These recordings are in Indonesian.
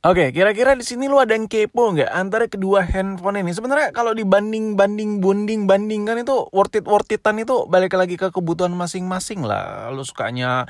Oke, okay, kira-kira di sini lu ada yang kepo nggak antara kedua handphone ini? Sebenarnya kalau dibanding banding bonding bandingkan itu worth it worth itan itu balik lagi ke kebutuhan masing-masing lah. Lu sukanya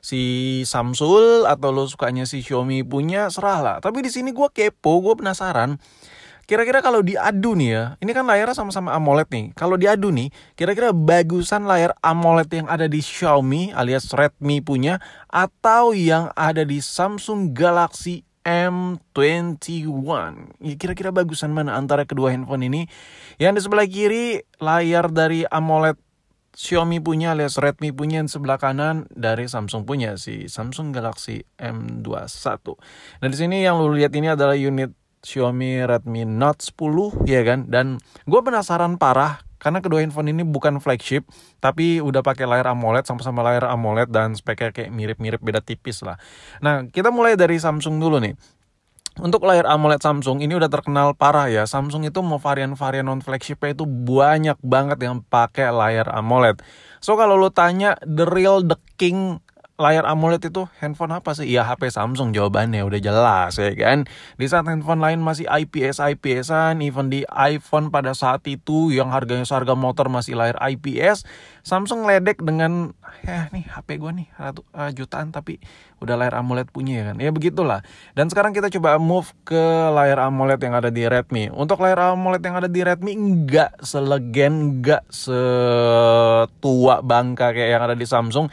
si Samsung atau lu sukanya si Xiaomi punya serah lah. Tapi di sini gue kepo, gue penasaran. Kira-kira kalau diadu nih ya, ini kan layarnya sama-sama AMOLED nih. Kalau diadu nih, kira-kira bagusan layar AMOLED yang ada di Xiaomi alias Redmi punya atau yang ada di Samsung Galaxy M21. Ya kira-kira bagusan mana antara kedua handphone ini? Yang di sebelah kiri layar dari AMOLED Xiaomi punya alias Redmi punya yang sebelah kanan dari Samsung punya si Samsung Galaxy M21. Nah di sini yang lu lihat ini adalah unit Xiaomi Redmi Note 10 ya kan dan gue penasaran parah karena kedua handphone ini bukan flagship tapi udah pakai layar AMOLED sama-sama layar AMOLED dan speknya kayak mirip-mirip beda tipis lah. Nah, kita mulai dari Samsung dulu nih. Untuk layar AMOLED Samsung ini udah terkenal parah ya. Samsung itu mau varian-varian non flagshipnya itu banyak banget yang pakai layar AMOLED. So kalau lo tanya the real the king layar AMOLED itu handphone apa sih? Iya HP Samsung jawabannya udah jelas ya kan. Di saat handphone lain masih IPS IPSan, even di iPhone pada saat itu yang harganya seharga motor masih layar IPS, Samsung ledek dengan ya nih HP gue nih ratu, uh, jutaan tapi udah layar AMOLED punya ya kan. Ya begitulah. Dan sekarang kita coba move ke layar AMOLED yang ada di Redmi. Untuk layar AMOLED yang ada di Redmi enggak selegen, enggak setua bangka kayak yang ada di Samsung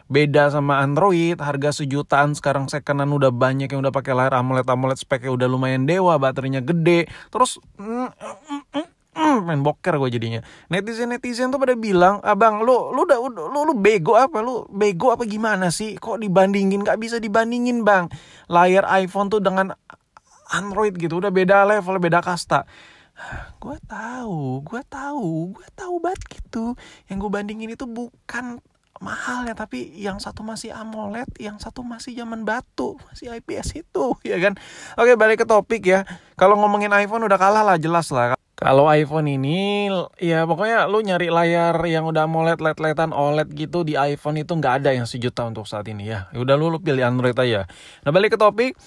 beda sama Android harga sejutaan sekarang secondan udah banyak yang udah pakai layar AMOLED AMOLED speknya udah lumayan dewa baterainya gede terus mm, mm, mm, mm main boker gue jadinya netizen netizen tuh pada bilang abang lu lu udah lu, lu bego apa lu bego apa gimana sih kok dibandingin gak bisa dibandingin bang layar iPhone tuh dengan Android gitu udah beda level beda kasta gue tahu gue tahu gue tahu banget gitu yang gue bandingin itu bukan mahal ya tapi yang satu masih AMOLED yang satu masih zaman batu masih IPS itu ya kan oke balik ke topik ya kalau ngomongin iPhone udah kalah lah jelas lah kalau iPhone ini ya pokoknya lu nyari layar yang udah AMOLED led ledan OLED gitu di iPhone itu nggak ada yang sejuta untuk saat ini ya. Udah lu, lu pilih Android aja. Nah balik ke topik.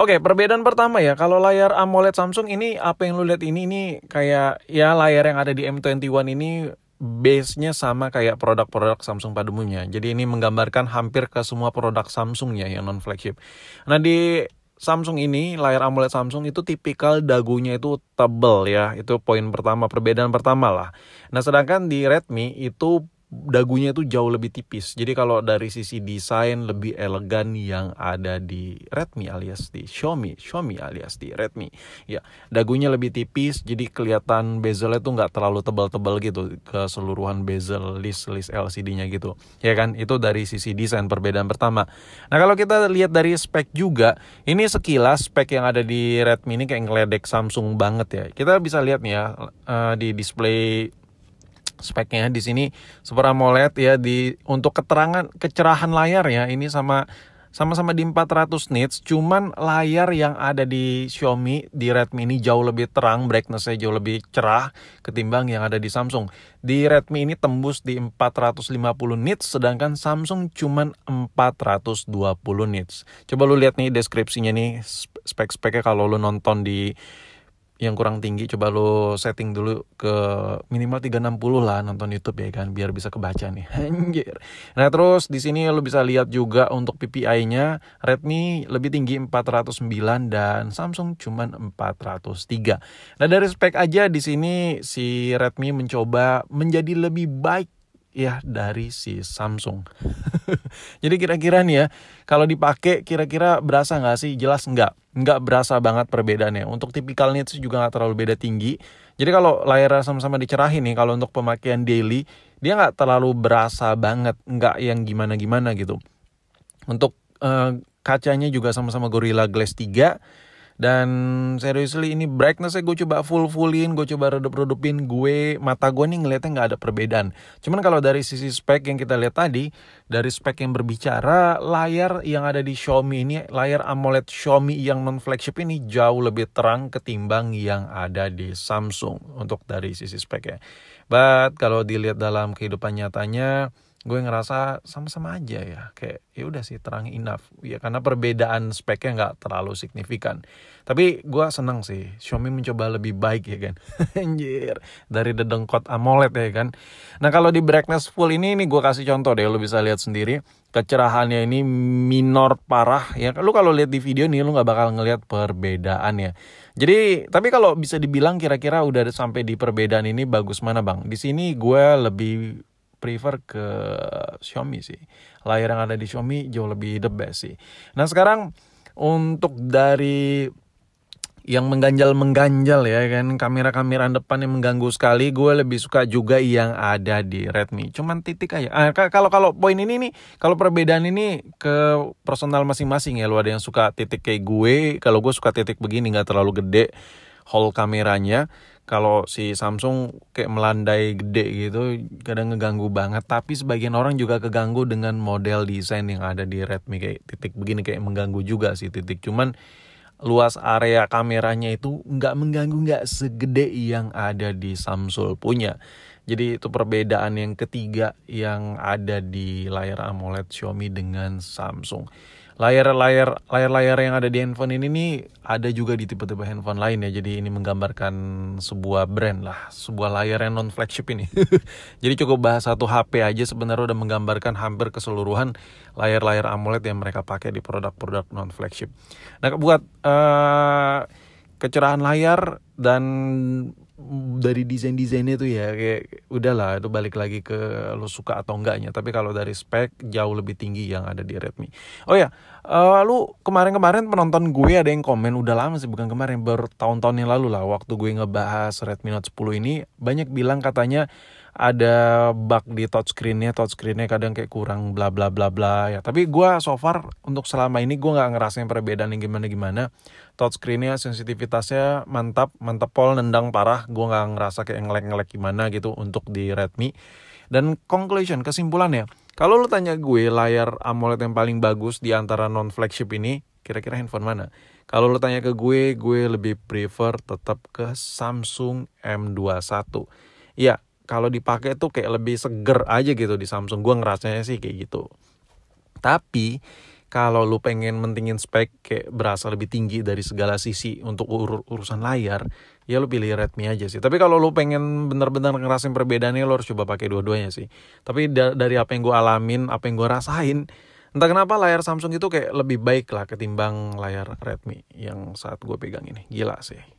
Oke, perbedaan pertama ya, kalau layar AMOLED Samsung ini apa yang lu lihat ini ini kayak ya layar yang ada di M21 ini base-nya sama kayak produk-produk Samsung pada umumnya. Jadi ini menggambarkan hampir ke semua produk Samsung ya yang non flagship. Nah di Samsung ini layar AMOLED Samsung itu tipikal dagunya itu tebel ya. Itu poin pertama, perbedaan pertama lah. Nah, sedangkan di Redmi itu dagunya itu jauh lebih tipis. Jadi kalau dari sisi desain lebih elegan yang ada di Redmi alias di Xiaomi, Xiaomi alias di Redmi. Ya, dagunya lebih tipis, jadi kelihatan bezelnya tuh nggak terlalu tebal-tebal gitu keseluruhan bezel list list LCD-nya gitu. Ya kan, itu dari sisi desain perbedaan pertama. Nah kalau kita lihat dari spek juga, ini sekilas spek yang ada di Redmi ini kayak ngeledek Samsung banget ya. Kita bisa lihat nih ya eh, di display speknya di sini Super AMOLED ya di untuk keterangan kecerahan layar ya ini sama sama-sama di 400 nits cuman layar yang ada di Xiaomi di Redmi ini jauh lebih terang brightnessnya jauh lebih cerah ketimbang yang ada di Samsung di Redmi ini tembus di 450 nits sedangkan Samsung cuman 420 nits coba lu lihat nih deskripsinya nih spek-speknya kalau lu nonton di yang kurang tinggi coba lo setting dulu ke minimal 360 lah nonton YouTube ya kan biar bisa kebaca nih anjir. Nah terus di sini lo bisa lihat juga untuk PPI-nya Redmi lebih tinggi 409 dan Samsung cuman 403. Nah dari spek aja di sini si Redmi mencoba menjadi lebih baik ya dari si Samsung. Jadi kira-kira nih ya, kalau dipakai kira-kira berasa nggak sih? Jelas nggak, nggak berasa banget perbedaannya. Untuk tipikalnya itu juga nggak terlalu beda tinggi. Jadi kalau layar sama-sama dicerahin nih, kalau untuk pemakaian daily, dia nggak terlalu berasa banget, nggak yang gimana-gimana gitu. Untuk uh, kacanya juga sama-sama Gorilla Glass 3, dan seriously ini brightnessnya gue coba full fullin gue coba redup redupin gue mata gue nih ngeliatnya nggak ada perbedaan cuman kalau dari sisi spek yang kita lihat tadi dari spek yang berbicara layar yang ada di Xiaomi ini layar AMOLED Xiaomi yang non flagship ini jauh lebih terang ketimbang yang ada di Samsung untuk dari sisi speknya, but kalau dilihat dalam kehidupan nyatanya gue ngerasa sama-sama aja ya kayak ya udah sih terang enough ya karena perbedaan speknya nggak terlalu signifikan tapi gue seneng sih Xiaomi mencoba lebih baik ya kan anjir dari dedengkot AMOLED ya kan nah kalau di brightness full ini ini gue kasih contoh deh lo bisa lihat sendiri kecerahannya ini minor parah ya lu kalau lihat di video nih lo nggak bakal ngelihat ya jadi tapi kalau bisa dibilang kira-kira udah sampai di perbedaan ini bagus mana bang di sini gue lebih prefer ke Xiaomi sih. Layar yang ada di Xiaomi jauh lebih the best sih. Nah sekarang untuk dari yang mengganjal-mengganjal ya kan kamera-kamera depan yang mengganggu sekali gue lebih suka juga yang ada di Redmi cuman titik aja ah, kalau kalau poin ini nih kalau perbedaan ini ke personal masing-masing ya lu ada yang suka titik kayak gue kalau gue suka titik begini nggak terlalu gede hall kameranya kalau si Samsung kayak melandai gede gitu kadang ngeganggu banget tapi sebagian orang juga keganggu dengan model desain yang ada di Redmi kayak titik begini kayak mengganggu juga sih titik cuman luas area kameranya itu nggak mengganggu nggak segede yang ada di Samsung punya jadi itu perbedaan yang ketiga yang ada di layar AMOLED Xiaomi dengan Samsung layar-layar layar-layar yang ada di handphone ini nih ada juga di tipe-tipe handphone lain ya. Jadi ini menggambarkan sebuah brand lah, sebuah layar yang non flagship ini. Jadi cukup bahas satu HP aja sebenarnya udah menggambarkan hampir keseluruhan layar-layar AMOLED yang mereka pakai di produk-produk non flagship. Nah, buat uh, kecerahan layar dan dari desain desainnya tuh ya kayak udahlah itu balik lagi ke lo suka atau enggaknya tapi kalau dari spek jauh lebih tinggi yang ada di Redmi oh ya Uh, lu kemarin-kemarin penonton gue ada yang komen udah lama sih bukan kemarin bertahun-tahun yang lalu lah waktu gue ngebahas Redmi Note 10 ini banyak bilang katanya ada bug di touchscreennya touchscreennya kadang kayak kurang bla bla bla bla ya tapi gue so far untuk selama ini gue nggak ngerasain perbedaan yang gimana gimana touchscreennya sensitivitasnya mantap mantap pol nendang parah gue nggak ngerasa kayak ngelek ngelek gimana gitu untuk di Redmi dan conclusion kesimpulannya kalau lo tanya gue layar AMOLED yang paling bagus di antara non flagship ini, kira-kira handphone mana? Kalau lo tanya ke gue, gue lebih prefer tetap ke Samsung M21. Iya, kalau dipakai tuh kayak lebih seger aja gitu di Samsung. Gue ngerasanya sih kayak gitu. Tapi kalau lu pengen mentingin spek kayak berasa lebih tinggi dari segala sisi untuk ur urusan layar ya lu pilih Redmi aja sih tapi kalau lu pengen benar-benar ngerasain perbedaannya lu harus coba pakai dua-duanya sih tapi da dari apa yang gua alamin apa yang gua rasain entah kenapa layar Samsung itu kayak lebih baik lah ketimbang layar Redmi yang saat gua pegang ini gila sih